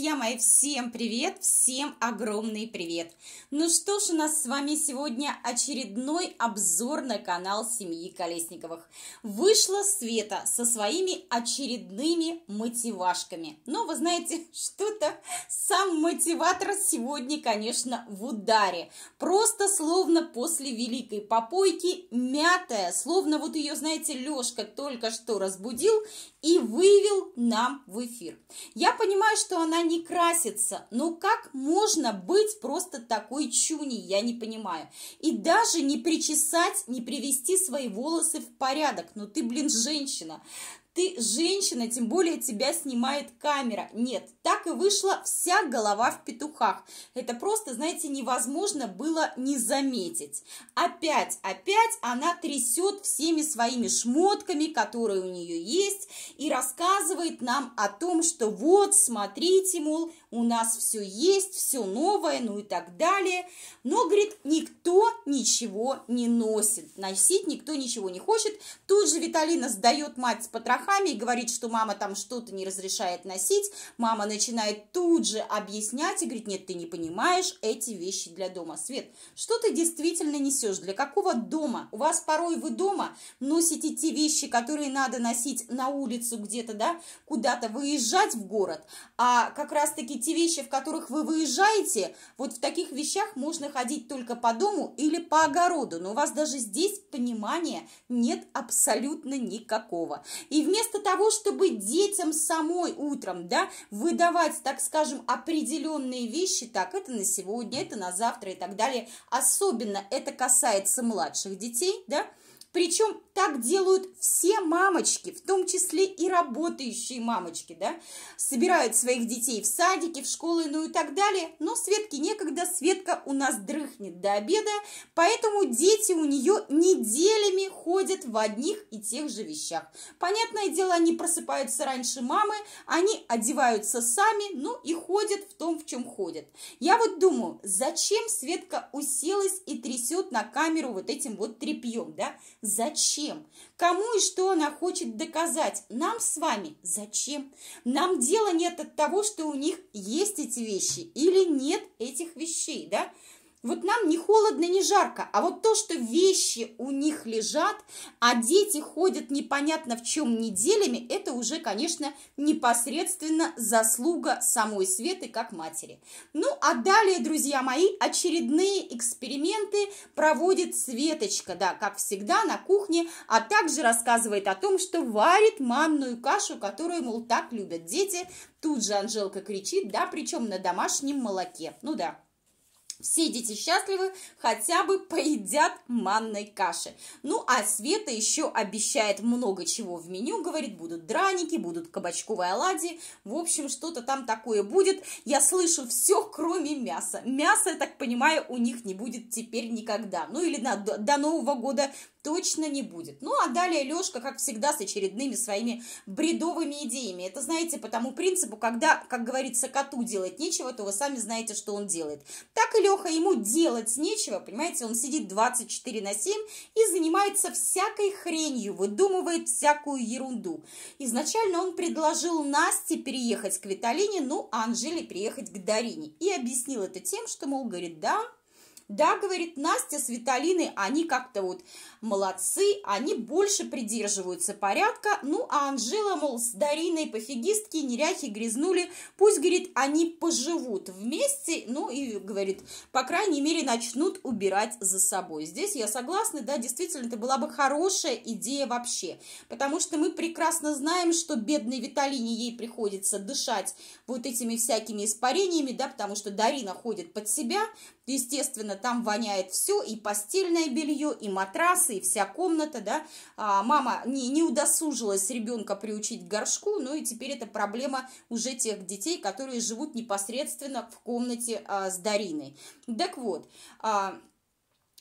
Друзья мои, всем привет, всем огромный привет! Ну что ж, у нас с вами сегодня очередной обзор на канал семьи Колесниковых. Вышла Света со своими очередными мотивашками. Но вы знаете, что-то сам мотиватор сегодня, конечно, в ударе. Просто словно после великой попойки мятая, словно вот ее, знаете, Лешка только что разбудил и вывел нам в эфир. Я понимаю, что она не красится. но как можно быть просто такой чуней, я не понимаю. И даже не причесать, не привести свои волосы в порядок. Ну ты, блин, женщина. Ты женщина, тем более тебя снимает камера. Нет, так и вышла вся голова в петухах. Это просто, знаете, невозможно было не заметить. Опять, опять она трясет всеми своими шмотками, которые у нее есть, и рассказывает нам о том, что вот, смотрите, мол, у нас все есть, все новое, ну и так далее. Но, говорит, никто ничего не носит. Носить никто ничего не хочет. Тут же Виталина сдает мать с потрохами потрохами и говорит, что мама там что-то не разрешает носить. Мама начинает тут же объяснять и говорит, нет, ты не понимаешь эти вещи для дома. Свет, что ты действительно несешь? Для какого дома? У вас порой вы дома носите те вещи, которые надо носить на улицу где-то, да, куда-то выезжать в город. А как раз-таки те вещи, в которых вы выезжаете, вот в таких вещах можно ходить только по дому или по огороду. Но у вас даже здесь понимания нет абсолютно никакого. И в вместо того, чтобы детям самой утром, да, выдавать, так скажем, определенные вещи, так, это на сегодня, это на завтра и так далее, особенно это касается младших детей, да, причем так делают все мамочки, в том числе и работающие мамочки, да, собирают своих детей в садики, в школы, ну и так далее, но Светке некогда, Светка у нас дрыхнет до обеда, поэтому дети у нее неделями ходят в одних и тех же вещах. Понятное дело, они просыпаются раньше мамы, они одеваются сами, ну и ходят в том, в чем ходят. Я вот думаю, зачем Светка уселась и трясет на камеру вот этим вот тряпьем, да, Зачем? Кому и что она хочет доказать? Нам с вами зачем? Нам дело нет от того, что у них есть эти вещи или нет этих вещей, да? Вот нам не холодно, не жарко, а вот то, что вещи у них лежат, а дети ходят непонятно в чем неделями, это уже, конечно, непосредственно заслуга самой Светы как матери. Ну, а далее, друзья мои, очередные эксперименты проводит Светочка, да, как всегда, на кухне, а также рассказывает о том, что варит манную кашу, которую, мол, так любят дети. Тут же Анжелка кричит, да, причем на домашнем молоке. Ну да, все дети счастливы, хотя бы поедят манной каши. Ну, а Света еще обещает много чего в меню, говорит, будут драники, будут кабачковые оладьи, в общем, что-то там такое будет. Я слышу все, кроме мяса. Мяса, я так понимаю, у них не будет теперь никогда. Ну, или на, до Нового года точно не будет. Ну, а далее Лешка, как всегда, с очередными своими бредовыми идеями. Это, знаете, по тому принципу, когда, как говорится, коту делать нечего, то вы сами знаете, что он делает. Так и Леха, ему делать нечего, понимаете, он сидит 24 на 7 и занимается всякой хренью, выдумывает всякую ерунду. Изначально он предложил Насте переехать к Виталине, ну, а Анжеле переехать к Дарине. И объяснил это тем, что, мол, говорит, да, да, говорит Настя с Виталиной, они как-то вот молодцы, они больше придерживаются порядка. Ну, а Анжела, мол, с Дариной пофигистки, неряхи грязнули. Пусть, говорит, они поживут вместе, ну и, говорит, по крайней мере, начнут убирать за собой. Здесь я согласна, да, действительно, это была бы хорошая идея вообще. Потому что мы прекрасно знаем, что бедной Виталине ей приходится дышать вот этими всякими испарениями, да, потому что Дарина ходит под себя, естественно, там воняет все, и постельное белье, и матрасы, и вся комната, да. А мама не, не удосужилась ребенка приучить к горшку, ну и теперь это проблема уже тех детей, которые живут непосредственно в комнате а, с Дариной. Так вот, а,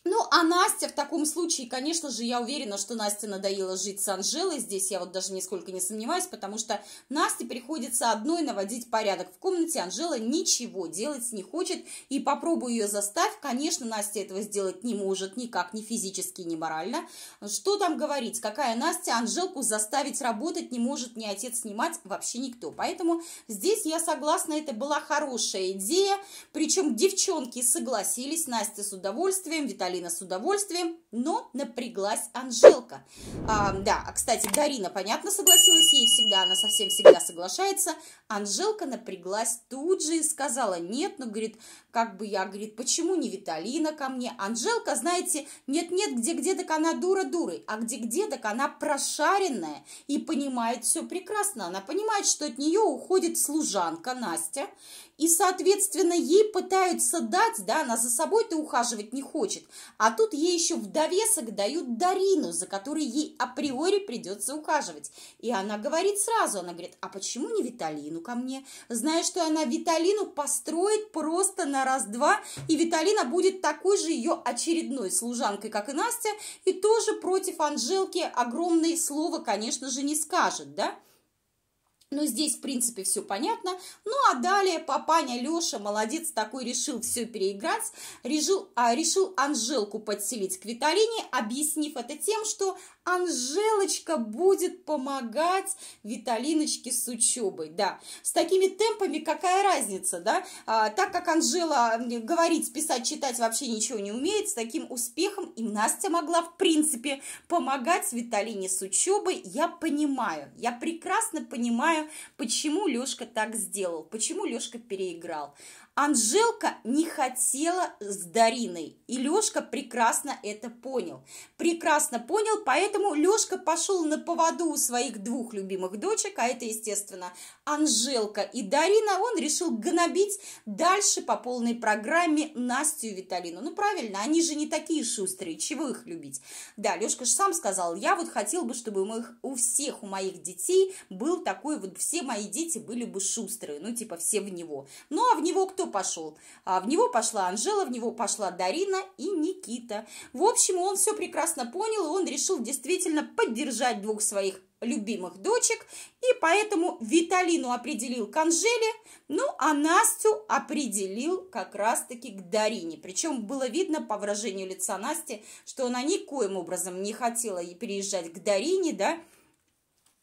ну, а Настя в таком случае, конечно же, я уверена, что Настя надоела жить с Анжелой. Здесь я вот даже нисколько не сомневаюсь, потому что Насте приходится одной наводить порядок в комнате. Анжела ничего делать не хочет. И попробую ее заставь. Конечно, Настя этого сделать не может никак, ни физически, ни морально. Что там говорить? Какая Настя Анжелку заставить работать не может ни отец, снимать вообще никто. Поэтому здесь я согласна, это была хорошая идея. Причем девчонки согласились, Настя с удовольствием, Виталий Алина с удовольствием, но напряглась Анжелка. А, да, а, кстати, Дарина, понятно, согласилась, ей всегда, она совсем всегда соглашается. Анжелка напряглась тут же и сказала, нет, но ну, говорит, как бы я, говорит, почему не Виталина ко мне? Анжелка, знаете, нет-нет, где-где так она дура дурой, а где-где так она прошаренная и понимает все прекрасно. Она понимает, что от нее уходит служанка Настя, и, соответственно, ей пытаются дать, да, она за собой-то ухаживать не хочет, а тут ей еще в довесок дают Дарину, за которой ей априори придется ухаживать. И она говорит сразу, она говорит, а почему не Виталину ко мне? Зная, что она Виталину построит просто на раз-два, и Виталина будет такой же ее очередной служанкой, как и Настя, и тоже против Анжелки огромное слово, конечно же, не скажет, да? Но ну, здесь, в принципе, все понятно. Ну, а далее папаня Леша, молодец такой, решил все переиграть. Решил, а, решил Анжелку подселить к Виталине, объяснив это тем, что Анжелочка будет помогать Виталиночке с учебой, да. С такими темпами какая разница, да? А, так как Анжела говорить, писать, читать вообще ничего не умеет, с таким успехом и Настя могла, в принципе, помогать Виталине с учебой. Я понимаю, я прекрасно понимаю, почему Лешка так сделал, почему Лешка переиграл. Анжелка не хотела с Дариной, и Лешка прекрасно это понял. Прекрасно понял, поэтому Поэтому Лешка пошел на поводу у своих двух любимых дочек, а это, естественно, Анжелка и Дарина. Он решил гнобить дальше по полной программе Настю и Виталину. Ну, правильно, они же не такие шустрые, чего их любить? Да, Лешка же сам сказал, я вот хотел бы, чтобы у, моих, у всех, у моих детей был такой, вот все мои дети были бы шустрые, ну, типа все в него. Ну, а в него кто пошел? А в него пошла Анжела, в него пошла Дарина и Никита. В общем, он все прекрасно понял, и он решил действительно действительно поддержать двух своих любимых дочек, и поэтому Виталину определил к Анжеле, ну а Настю определил как раз-таки к Дарине. Причем было видно по выражению лица Насти, что она никоим образом не хотела переезжать к Дарине, да,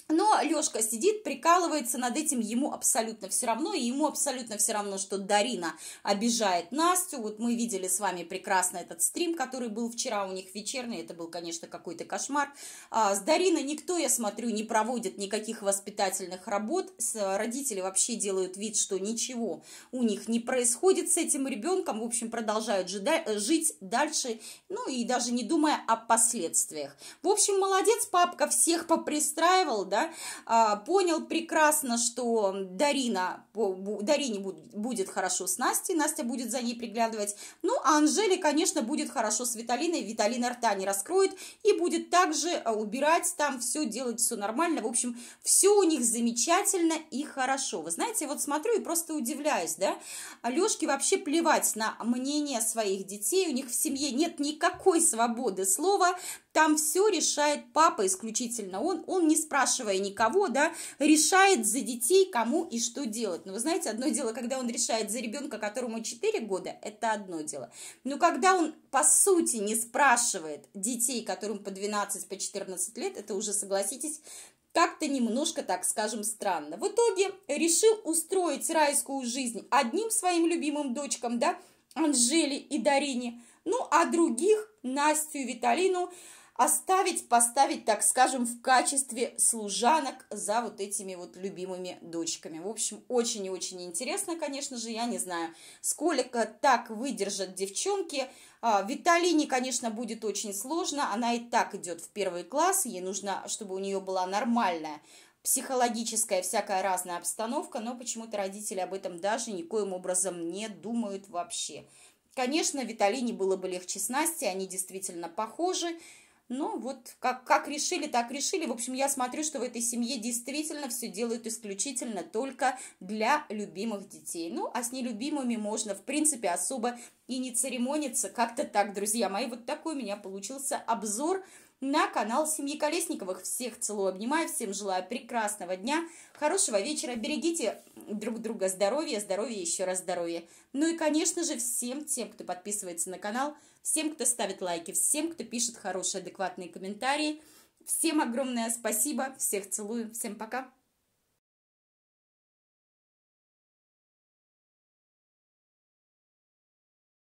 но Лешка сидит, прикалывается над этим, ему абсолютно все равно, и ему абсолютно все равно, что Дарина обижает Настю. Вот мы видели с вами прекрасно этот стрим, который был вчера у них вечерний, это был, конечно, какой-то кошмар. А, с Дариной никто, я смотрю, не проводит никаких воспитательных работ, родители вообще делают вид, что ничего у них не происходит с этим ребенком, в общем, продолжают жить дальше, ну и даже не думая о последствиях. В общем, молодец, папка всех попристраивал, да, да, а, понял прекрасно, что Дарина, Дарине будет хорошо с Настей, Настя будет за ней приглядывать, ну, а Анжеле, конечно, будет хорошо с Виталиной, Виталина рта не раскроет и будет также а, убирать там, все делать, все нормально, в общем, все у них замечательно и хорошо. Вы знаете, вот смотрю и просто удивляюсь, да, Алешке вообще плевать на мнение своих детей, у них в семье нет никакой свободы слова, там все решает папа исключительно. Он, он не спрашивая никого, да, решает за детей, кому и что делать. Но вы знаете, одно дело, когда он решает за ребенка, которому 4 года, это одно дело. Но когда он, по сути, не спрашивает детей, которым по 12, по 14 лет, это уже, согласитесь, как-то немножко, так скажем, странно. В итоге решил устроить райскую жизнь одним своим любимым дочкам, да, Анжеле и Дарине, ну, а других, Настю и Виталину, оставить, поставить, так скажем, в качестве служанок за вот этими вот любимыми дочками. В общем, очень и очень интересно, конечно же, я не знаю, сколько так выдержат девчонки. А, Виталине, конечно, будет очень сложно, она и так идет в первый класс, ей нужно, чтобы у нее была нормальная психологическая всякая разная обстановка, но почему-то родители об этом даже никоим образом не думают вообще. Конечно, Виталине было бы легче с Настей, они действительно похожи, ну, вот как, как решили, так решили. В общем, я смотрю, что в этой семье действительно все делают исключительно только для любимых детей. Ну, а с нелюбимыми можно, в принципе, особо и не церемониться. Как-то так, друзья мои. Вот такой у меня получился обзор на канал Семьи Колесниковых. Всех целую, обнимаю, всем желаю прекрасного дня, хорошего вечера. Берегите друг друга здоровья, здоровья, еще раз здоровья. Ну и, конечно же, всем тем, кто подписывается на канал, всем, кто ставит лайки, всем, кто пишет хорошие, адекватные комментарии. Всем огромное спасибо, всех целую, всем пока.